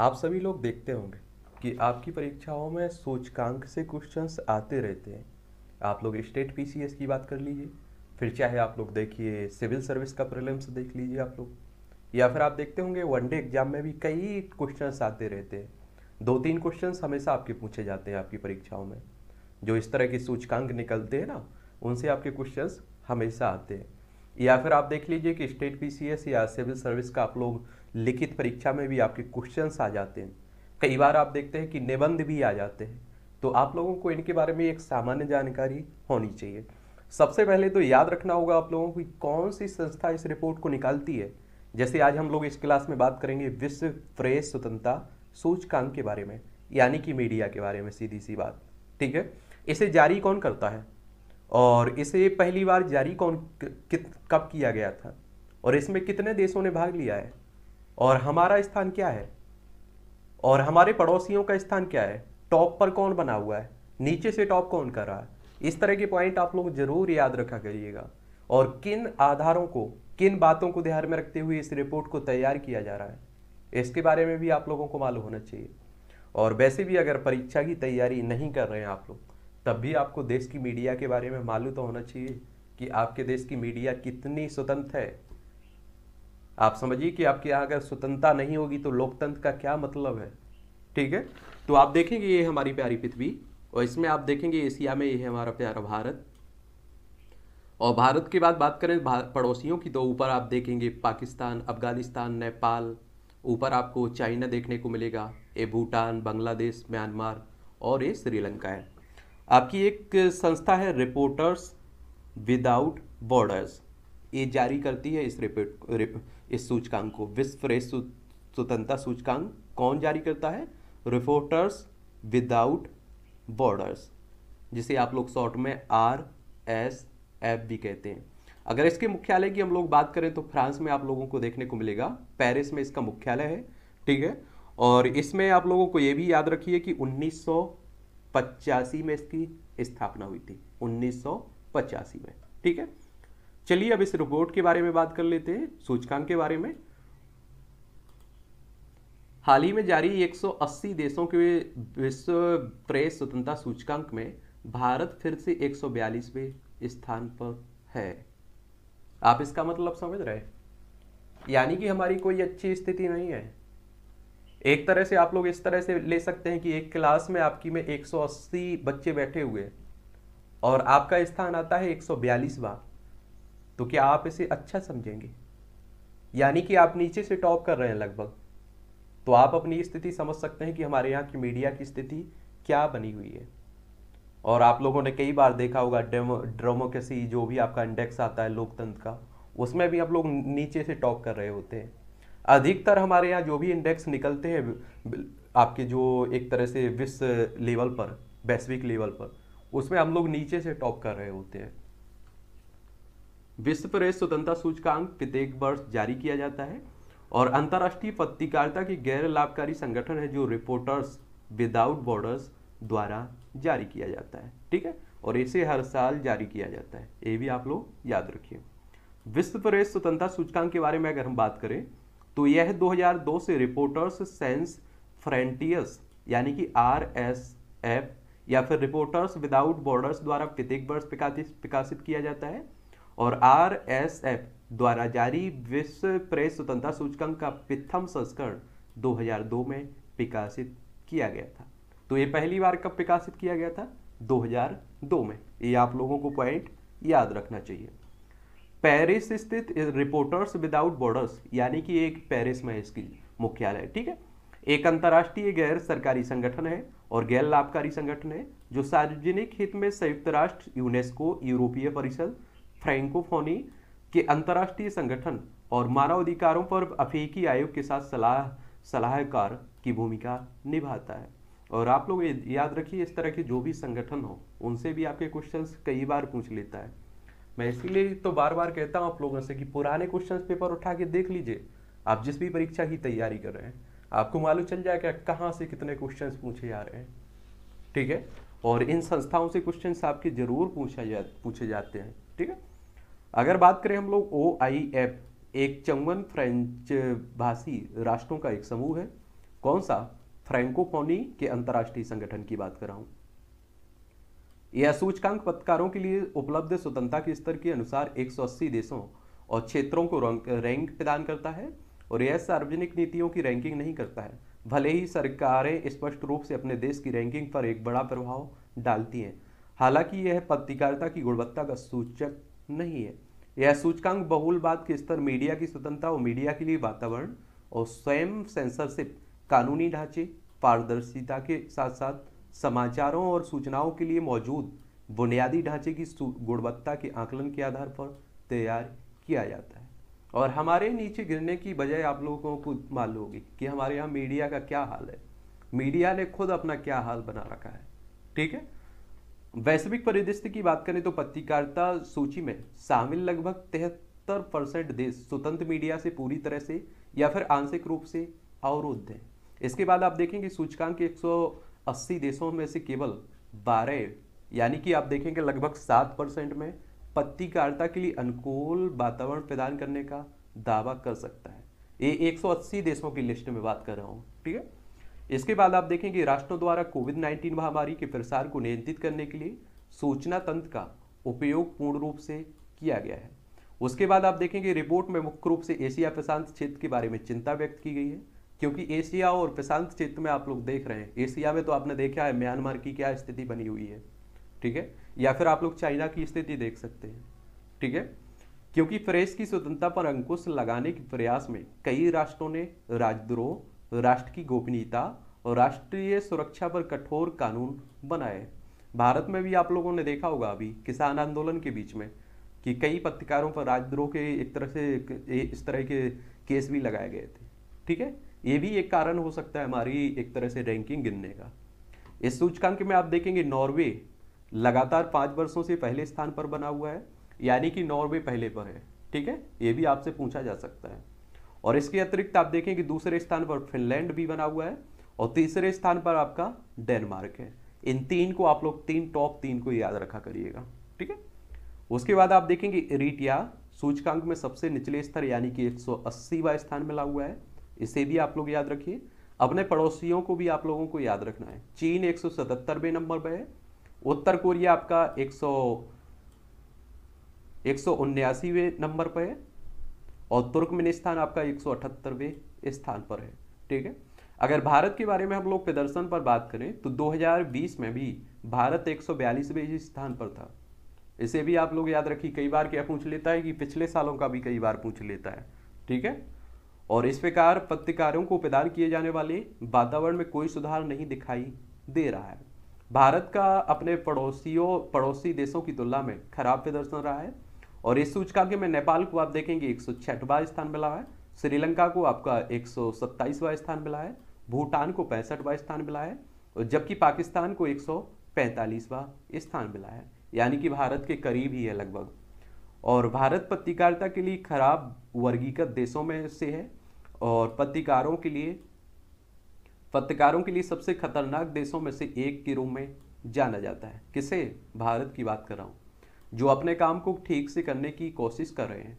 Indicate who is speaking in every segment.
Speaker 1: आप सभी लोग देखते होंगे कि आपकी परीक्षाओं में सूचकांक से क्वेश्चंस आते रहते हैं आप लोग स्टेट पीसीएस की बात कर लीजिए फिर चाहे आप लोग देखिए सिविल सर्विस का प्रिलिम्स देख लीजिए आप लोग या फिर आप देखते होंगे वनडे एग्जाम में भी कई क्वेश्चंस आते रहते हैं दो तीन क्वेश्चंस हमेशा आपके पूछे जाते हैं आपकी परीक्षाओं में जो इस तरह के सूचकांक निकलते हैं ना उनसे आपके क्वेश्चंस हमेशा आते हैं या फिर आप देख लीजिए कि स्टेट पीसीएस या सिविल सर्विस का आप लोग लिखित परीक्षा में भी आपके क्वेश्चन आ जाते हैं कई बार आप देखते हैं कि निबंध भी आ जाते हैं तो आप लोगों को इनके बारे में एक सामान्य जानकारी होनी चाहिए सबसे पहले तो याद रखना होगा आप लोगों को कौन सी संस्था इस रिपोर्ट को निकालती है जैसे आज हम लोग इस क्लास में बात करेंगे विश्व प्रेस स्वतंत्रता सूचकांक के बारे में यानी कि मीडिया के बारे में सीधी सी बात ठीक है इसे जारी कौन करता है और इसे पहली बार जारी कौन कित कब किया गया था और इसमें कितने देशों ने भाग लिया है और हमारा स्थान क्या है और हमारे पड़ोसियों का स्थान क्या है टॉप पर कौन बना हुआ है नीचे से टॉप कौन कर रहा है इस तरह के पॉइंट आप लोग जरूर याद रखा करिएगा और किन आधारों को किन बातों को ध्यान में रखते हुए इस रिपोर्ट को तैयार किया जा रहा है इसके बारे में भी आप लोगों को मालूम होना चाहिए और वैसे भी अगर परीक्षा की तैयारी नहीं कर रहे हैं आप लोग तब भी आपको देश की मीडिया के बारे में मालूम तो होना चाहिए कि आपके देश की मीडिया कितनी स्वतंत्र है आप समझिए कि आपके यहाँ अगर स्वतंत्रता नहीं होगी तो लोकतंत्र का क्या मतलब है ठीक है तो आप देखेंगे ये हमारी प्यारी पृथ्वी और इसमें आप देखेंगे एशिया में ये है हमारा प्यारा भारत और भारत के बाद बात करें पड़ोसियों की तो ऊपर आप देखेंगे पाकिस्तान अफगानिस्तान नेपाल ऊपर आपको चाइना देखने को मिलेगा ये भूटान बांग्लादेश म्यांमार और ये श्रीलंका है आपकी एक संस्था है रिपोर्टर्स विदाउट बॉर्डर्स ये जारी करती है इस रिपोर्ट इस सूचकांक को विश्व प्रेस स्वतंत्रता सूचकांक कौन जारी करता है रिपोर्टर्स विदाउट बॉर्डर्स जिसे आप लोग शॉर्ट में आर एस एफ भी कहते हैं अगर इसके मुख्यालय की हम लोग बात करें तो फ्रांस में आप लोगों को देखने को मिलेगा पेरिस में इसका मुख्यालय है ठीक है और इसमें आप लोगों को ये भी याद रखिए कि उन्नीस सौ पचासी में इसकी स्थापना हुई थी 1985 में ठीक है चलिए अब इस रिपोर्ट के बारे में बात कर लेते हैं सूचकांक के बारे में हाल ही में जारी 180 देशों के विश्व प्रेस स्वतंत्रता सूचकांक में भारत फिर से 142वें स्थान पर है आप इसका मतलब समझ रहे यानी कि हमारी कोई अच्छी स्थिति नहीं है एक तरह से आप लोग इस तरह से ले सकते हैं कि एक क्लास में आपकी में 180 बच्चे बैठे हुए और आपका स्थान आता है बार तो क्या आप इसे अच्छा समझेंगे यानी कि आप नीचे से टॉप कर रहे हैं लगभग तो आप अपनी स्थिति समझ सकते हैं कि हमारे यहाँ की मीडिया की स्थिति क्या बनी हुई है और आप लोगों ने कई बार देखा होगा डेमो ड्रोमोक्रेसी जो भी आपका इंडेक्स आता है लोकतंत्र का उसमें भी आप लोग नीचे से टॉप कर रहे होते हैं अधिकतर हमारे यहाँ जो भी इंडेक्स निकलते हैं आपके जो एक तरह से विश्व लेवल पर वैश्विक लेवल पर उसमें हम लोग नीचे से टॉप कर रहे होते हैं विश्व प्रेस स्वतंत्रता सूचकांक प्रत्येक वर्ष जारी किया जाता है और अंतर्राष्ट्रीय पत्रकारिता की गैर लाभकारी संगठन है जो रिपोर्टर्स विदाउट बॉर्डर्स द्वारा जारी किया जाता है ठीक है और इसे हर साल जारी किया जाता है ये भी आप लोग याद रखिए विश्व प्रेस स्वतंत्रता सूचकांक के बारे में अगर हम बात करें तो यह 2002 से रिपोर्टर्स सेंस फ्रेंटियस यानी कि आर एस एफ या फिर रिपोर्टर्स विदाउट बॉर्डर्स द्वारा प्रत्येक वर्ष प्रकाशित किया जाता है और आर एस एफ द्वारा जारी विश्व प्रेस स्वतंत्रता सूचकांक का प्रथम संस्करण 2002 में प्रकाशित किया गया था तो ये पहली बार कब प्रकाशित किया गया था 2002 में ये आप लोगों को पॉइंट याद रखना चाहिए पेरिस स्थित रिपोर्टर्स विदाउट बॉर्डर्स यानी कि एक पेरिस में इसकी मुख्यालय ठीक है एक अंतर्राष्ट्रीय गैर सरकारी संगठन है और गैर लाभकारी संगठन है जो सार्वजनिक हित में संयुक्त राष्ट्र यूनेस्को यूरोपीय परिषद फ्रेंकोफोनी के अंतर्राष्ट्रीय संगठन और मानव अधिकारों पर अफ्रीकी आयोग के साथ सलाह सलाहकार की भूमिका निभाता है और आप लोग याद रखिए इस तरह के जो भी संगठन हो उनसे भी आपके क्वेश्चंस कई बार पूछ लेता है मैं इसीलिए तो बार बार कहता हूँ आप लोगों से कि पुराने क्वेश्चन पेपर उठा के देख लीजिए आप जिस भी परीक्षा की तैयारी कर रहे हैं आपको मालूम चल जाएगा कहाँ से कितने क्वेश्चन पूछे जा रहे हैं ठीक है और इन संस्थाओं से क्वेश्चन आपके जरूर पूछा जा पूछे जाते हैं ठीक है अगर बात करें हम लोग ओ आई एफ एक चौवन फ्रेंच भाषी राष्ट्रों का एक समूह है कौन सा फ्रेंकोफोनी के अंतर्राष्ट्रीय संगठन की बात कर रहा हूँ यह सूचकांक पत्रकारों के लिए उपलब्ध स्वतंत्रता के स्तर के अनुसार 180 देशों और क्षेत्रों को रैंक प्रदान करता है और यह सार्वजनिक नीतियों की रैंकिंग नहीं करता है भले ही सरकारें स्पष्ट रूप से अपने देश की रैंकिंग पर एक बड़ा प्रभाव डालती हैं हालांकि यह पत्रकारिता की गुणवत्ता का सूचक नहीं है यह सूचकांक बहुलवाद के स्तर मीडिया की स्वतंत्रता और मीडिया के लिए वातावरण और स्वयं सेंसरशिप कानूनी ढांचे पारदर्शिता के साथ साथ समाचारों और सूचनाओं के लिए मौजूद बुनियादी ढांचे की गुणवत्ता के आकलन के आधार पर तैयार किया जाता है और हमारे नीचे गिरने की बजाय आप लोगों को मालूम होगी कि हमारे यहाँ मीडिया का क्या हाल है मीडिया ने खुद अपना क्या हाल बना रखा है ठीक है वैश्विक परिदृश्य की बात करें तो पत्रकारिता सूची में शामिल लगभग तिहत्तर परसेंट देश स्वतंत्र मीडिया से पूरी तरह से या फिर आंशिक रूप से अवरुद्ध हैं इसके बाद आप देखेंगे सूचकांक एक अस्सी देशों में से केवल बारह यानी कि आप देखेंगे लगभग सात परसेंट में पत्रकारिता के लिए अनुकूल वातावरण प्रदान करने का दावा कर सकता है ये 180 देशों की लिस्ट में बात कर रहा हूँ ठीक है इसके बाद आप देखेंगे राष्ट्रों द्वारा कोविड 19 महामारी के प्रसार को नियंत्रित करने के लिए सूचना तंत्र का उपयोग पूर्ण रूप से किया गया है उसके बाद आप देखेंगे रिपोर्ट में मुख्य रूप से एशिया प्रशांत क्षेत्र के बारे में चिंता व्यक्त की गई है क्योंकि एशिया और प्रशांत क्षेत्र में आप लोग देख रहे हैं एशिया में तो आपने देखा है म्यांमार की क्या स्थिति बनी हुई है ठीक है या फिर आप लोग चाइना की स्थिति देख सकते हैं ठीक है क्योंकि प्रेस की स्वतंत्रता पर अंकुश लगाने के प्रयास में कई राष्ट्रों ने राजद्रोह राष्ट्र की गोपनीयता और राष्ट्रीय सुरक्षा पर कठोर कानून बनाए भारत में भी आप लोगों ने देखा होगा अभी किसान आंदोलन के बीच में कि कई पत्रकारों पर राजद्रोह के एक तरह से इस तरह के केस भी लगाए गए थे ठीक है ये भी एक कारण हो सकता है हमारी एक तरह से रैंकिंग गिनने का इस सूचकांक में आप देखेंगे नॉर्वे लगातार पाँच वर्षों से पहले स्थान पर बना हुआ है यानी कि नॉर्वे पहले पर है ठीक है ये भी आपसे पूछा जा सकता है और इसके अतिरिक्त आप देखें कि दूसरे स्थान पर फिनलैंड भी बना हुआ है और तीसरे स्थान पर आपका डेनमार्क है इन तीन को आप लोग तीन टॉप तीन को याद रखा करिएगा ठीक है उसके बाद आप देखेंगे इरीटिया सूचकांक में सबसे निचले स्तर यानी कि एक 180वां स्थान मिला हुआ है इसे भी आप लोग याद रखिए अपने पड़ोसियों को भी आप लोगों को याद रखना है चीन एक नंबर पर है उत्तर कोरिया आपका एक सौ नंबर पर है और तुर्कमेनिस्तान आपका एक स्थान पर है ठीक है अगर भारत के बारे में हम लोग प्रदर्शन पर बात करें तो 2020 में भी भारत एक सौ स्थान पर था इसे भी आप लोग याद रखिए कई बार क्या पूछ लेता है कि पिछले सालों का भी कई बार पूछ लेता है ठीक है और इस प्रकार पत्रकारों को प्रदान किए जाने वाले वातावरण में कोई सुधार नहीं दिखाई दे रहा है भारत का अपने पड़ोसियों पड़ोसी देशों की तुलना में खराब प्रदर्शन रहा है और इस सूचकांक में नेपाल को आप देखेंगे एक सौ स्थान मिला है श्रीलंका को आपका एक सौ स्थान मिला है भूटान को पैंसठवा स्थान मिला है और जबकि पाकिस्तान को एक सौ स्थान मिला है यानी कि भारत के करीब ही है लगभग और भारत पत्रकारिता के लिए खराब वर्गीकृत देशों में से है और पत्रकारों के लिए पत्रकारों के लिए सबसे खतरनाक देशों में से एक के रूप में जाना जाता है किसे भारत की बात कर रहा हूँ जो अपने काम को ठीक से करने की कोशिश कर रहे हैं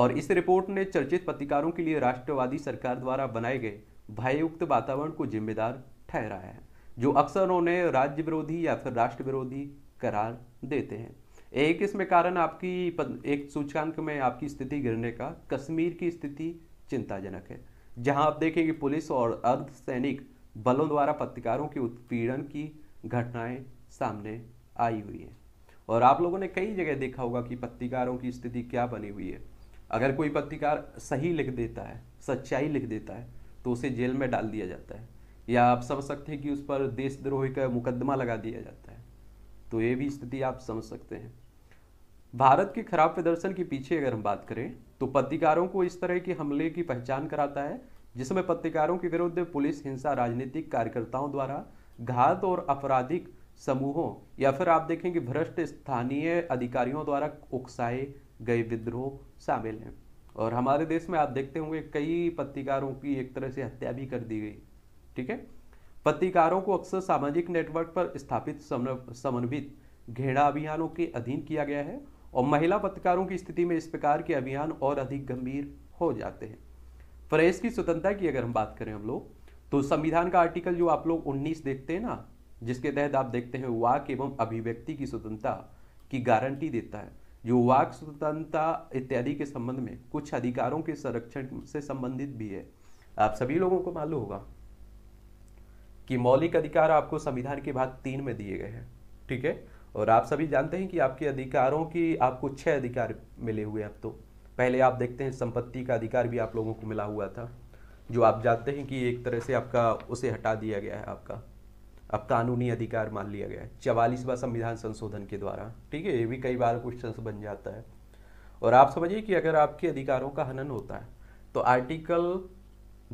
Speaker 1: और इस रिपोर्ट ने चर्चित पत्रकारों के लिए राष्ट्रवादी सरकार द्वारा बनाए गए भयुक्त वातावरण को जिम्मेदार ठहराया है जो अक्सर उन्हें राज्य विरोधी या फिर राष्ट्र विरोधी करार देते हैं एक इसमें कारण आपकी एक सूचकांक में आपकी स्थिति गिरने का कश्मीर की स्थिति चिंताजनक है जहां आप देखेंगे पुलिस और अर्धसैनिक बलों द्वारा पत्रकारों के उत्पीड़न की घटनाएं सामने आई हुई हैं और आप लोगों ने कई जगह देखा होगा कि पत्रकारों की स्थिति क्या बनी हुई है अगर कोई पत्रकार सही लिख देता है सच्चाई लिख देता है तो उसे जेल में डाल दिया जाता है या आप समझ सकते हैं कि उस पर देशद्रोही का मुकदमा लगा दिया जाता है तो ये भी स्थिति आप समझ सकते हैं भारत के खराब प्रदर्शन के पीछे अगर हम बात करें तो पत्रकारों को इस तरह के हमले की पहचान कराता है जिसमें पत्रकारों के विरुद्ध पुलिस हिंसा राजनीतिक कार्यकर्ताओं द्वारा घात और आपराधिक समूहों या फिर आप देखेंगे भ्रष्ट स्थानीय अधिकारियों द्वारा उकसाए गए विद्रोह शामिल हैं और हमारे देश में आप देखते होंगे कई पत्रकारों की एक तरह से हत्या भी कर दी गई ठीक है पत्रकारों को अक्सर सामाजिक नेटवर्क पर स्थापित समन्वित घृणा अभियानों के अधीन किया गया है और महिला पत्रकारों की स्थिति में इस प्रकार के अभियान और अधिक गंभीर हो जाते हैं प्रेस की स्वतंत्रता की अगर हम बात करें हम लोग तो संविधान का आर्टिकल जो आप लोग 19 देखते हैं ना जिसके तहत आप देखते हैं वाक एवं अभिव्यक्ति की स्वतंत्रता की गारंटी देता है जो वाक स्वतंत्रता इत्यादि के संबंध में कुछ अधिकारों के संरक्षण से संबंधित भी है आप सभी लोगों को मालूम होगा कि मौलिक अधिकार आपको संविधान के भाग तीन में दिए गए हैं ठीक है और आप सभी जानते हैं कि आपके अधिकारों की आपको छः अधिकार मिले हुए हैं अब तो पहले आप देखते हैं संपत्ति का अधिकार भी आप लोगों को मिला हुआ था जो आप जानते हैं कि एक तरह से आपका उसे हटा दिया गया है आपका अब कानूनी अधिकार मान लिया गया है चवालीसवा संविधान संशोधन के द्वारा ठीक है ये भी कई बार क्वेश्चन बन जाता है और आप समझिए कि अगर आपके अधिकारों का हनन होता है तो आर्टिकल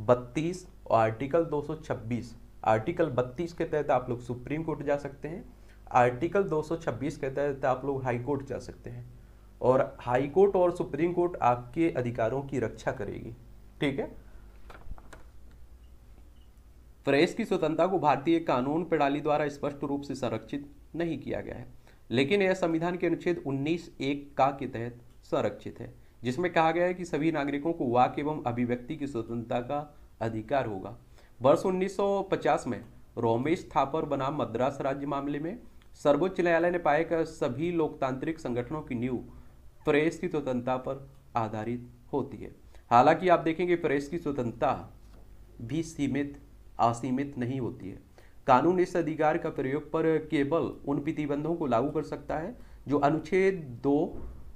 Speaker 1: बत्तीस और आर्टिकल 226 आर्टिकल बत्तीस के तहत आप लोग सुप्रीम कोर्ट जा सकते हैं आर्टिकल 226 कहता है आप लोग हाई कोर्ट जा सकते हैं और हाई कोर्ट और सुप्रीम कोर्ट आपके अधिकारों की रक्षा करेगी ठीक है प्रेस की स्वतंत्रता को भारतीय कानून प्रणाली द्वारा स्पष्ट रूप से संरक्षित नहीं किया गया है लेकिन यह संविधान के अनुच्छेद उन्नीस एक का के तहत संरक्षित है जिसमें कहा गया है कि सभी नागरिकों को वाक एवं अभिव्यक्ति की स्वतंत्रता का अधिकार होगा वर्ष 1950 में रोमेश थापर बनाम मद्रास राज्य मामले में सर्वोच्च न्यायालय ने पाया कि सभी लोकतांत्रिक संगठनों की नींव प्रेस की स्वतंत्रता पर आधारित होती है हालांकि आप देखेंगे प्रेस की स्वतंत्रता भी सीमित असीमित नहीं होती है कानून इस अधिकार का प्रयोग पर केवल उन प्रतिबंधों को लागू कर सकता है जो अनुच्छेद दो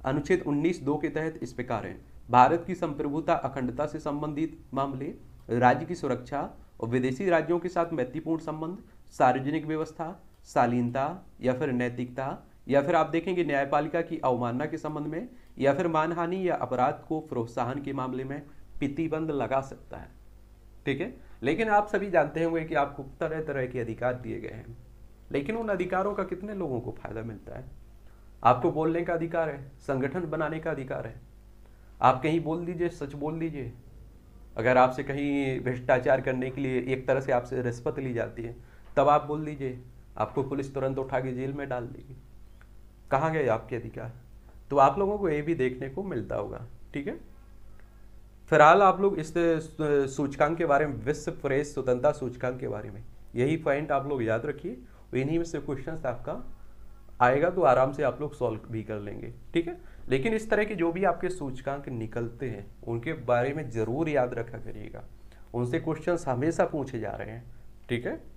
Speaker 1: अनुच्छेद उन्नीस दो के तहत इस प्रकार हैं भारत की संप्रभुता अखंडता से संबंधित मामले राज्य की सुरक्षा और विदेशी राज्यों के साथ महत्वपूर्ण संबंध सार्वजनिक व्यवस्था शालीनता या फिर नैतिकता या फिर आप देखेंगे न्यायपालिका की अवमानना के संबंध में या फिर मानहानि या अपराध को प्रोत्साहन के मामले में पितिबंध लगा सकता है ठीक है लेकिन आप सभी जानते होंगे कि आपको तरह तरह के अधिकार दिए गए हैं लेकिन उन अधिकारों का कितने लोगों को फायदा मिलता है आपको बोलने का अधिकार है संगठन बनाने का अधिकार है आप कहीं बोल दीजिए सच बोल दीजिए अगर आपसे कहीं भ्रष्टाचार करने के लिए एक तरह से आपसे रिश्वत ली जाती है तब आप बोल दीजिए आपको पुलिस तुरंत उठा के जेल में डाल देगी कहाँ गए आपके अधिकार तो आप लोगों को ये भी देखने को मिलता होगा ठीक है फिलहाल आप लोग इस सूचकांक के बारे में विश्व प्रेस स्वतंत्रता सूचकांक के बारे में यही पॉइंट आप लोग याद रखिए इन्हीं में से क्वेश्चन आपका आएगा तो आराम से आप लोग सॉल्व भी कर लेंगे ठीक है लेकिन इस तरह के जो भी आपके सूचकांक निकलते हैं उनके बारे में ज़रूर याद रखा करिएगा उनसे क्वेश्चन हमेशा पूछे जा रहे हैं ठीक है